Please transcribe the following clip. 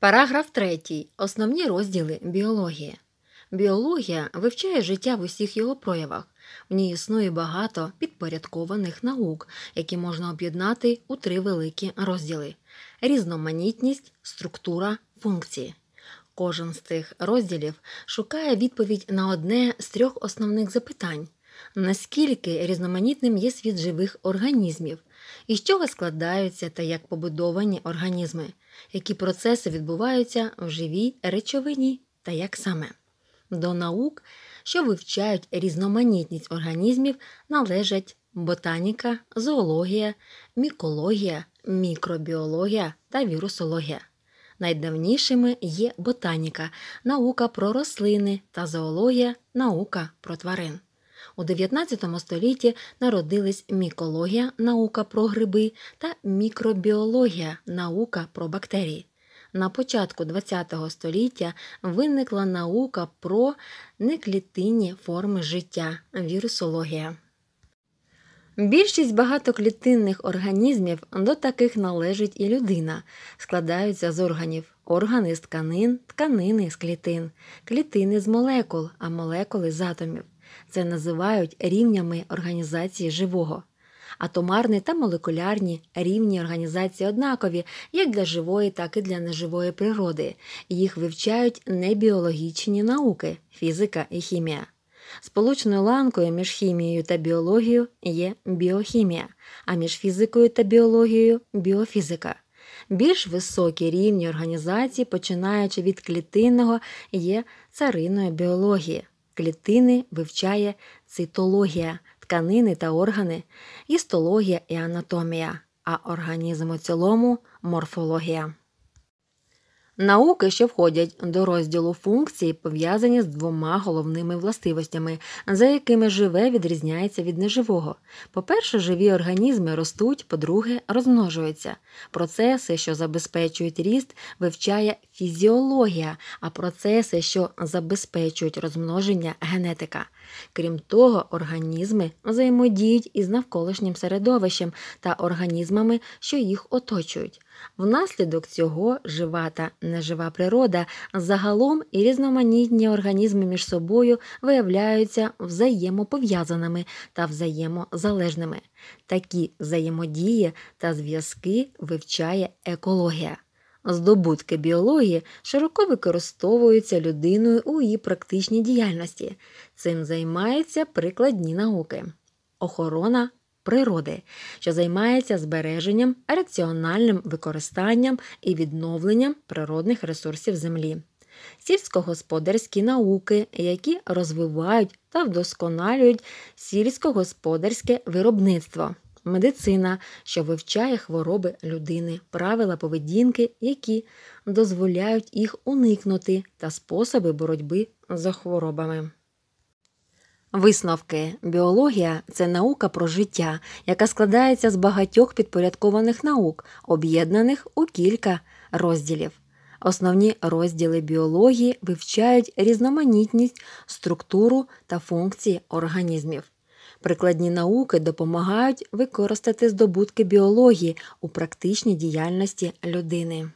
Параграф 3. Основні розділи біології. Біологія вивчає життя в усіх його проявах. В ній існує багато підпорядкованих наук, які можна об'єднати у три великі розділи: різноманітність, структура, функції. Кожен з цих розділів шукає відповідь на одне з трьох основних запитань: наскільки різноманітним є світ живих організмів, із чого складаються та як побудовані організми, які процеси відбуваються в живій речовині та як саме. До наук, що вивчають різноманітність організмів, належать ботаніка, зоологія, мікологія, мікробіологія та вірусологія. Найдавнішими є ботаніка, наука про рослини та зоологія, наука про тварин. У 19 столітті народились мікологія, наука про гриби та мікробіологія, наука про бактерії. На початку ХХ століття виникла наука про неклітинні форми життя вірусологія. Більшість багатоклітинних організмів до таких належить і людина, складаються з органів. Органи з тканин, тканини з клітин, клітини з молекул, а молекули з атомів. Це називають рівнями організації живого. Атомарні та молекулярні рівні організації однакові як для живої, так і для неживої природи. Їх вивчають небіологічні науки фізика і хімія. Сполучною ланкою між хімією та біологією є біохімія, а між фізикою та біологією біофізика. Більш високі рівні організації, починаючи від клітинного, є цариною біології клітини вивчає цитологія, тканини та органи, гістологія і анатомія, а організм у цілому морфологія. Науки, що входять до розділу функції, пов'язані з двома головними властивостями, за якими живе відрізняється від неживого. По-перше, живі організми ростуть, по-друге, розмножуються. Процеси, що забезпечують ріст, вивчає фізіологія, а процеси, що забезпечують розмноження генетика. Крім того, організми взаємодіють із навколишнім середовищем та організмами, що їх оточують. Внаслідок цього жива та нежива природа загалом і різноманітні організми між собою виявляються взаємопов'язаними та взаємозалежними. Такі взаємодії та зв'язки вивчає екологія. Здобутки біології широко використовуються людиною у її практичній діяльності. Цим займаються прикладні науки. Охорона природи, що займається збереженням, раціональним використанням і відновленням природних ресурсів землі, сільськогосподарські науки, які розвивають та вдосконалюють сільськогосподарське виробництво. Медицина, що вивчає хвороби людини, правила поведінки, які дозволяють їх уникнути, та способи боротьби за хворобами. Висновки біологія це наука про життя, яка складається з багатьох підпорядкованих наук, об'єднаних у кілька розділів. Основні розділи біології вивчають різноманітність, структуру та функції організмів. Прикладні науки допомагають використати здобутки біології у практичній діяльності людини.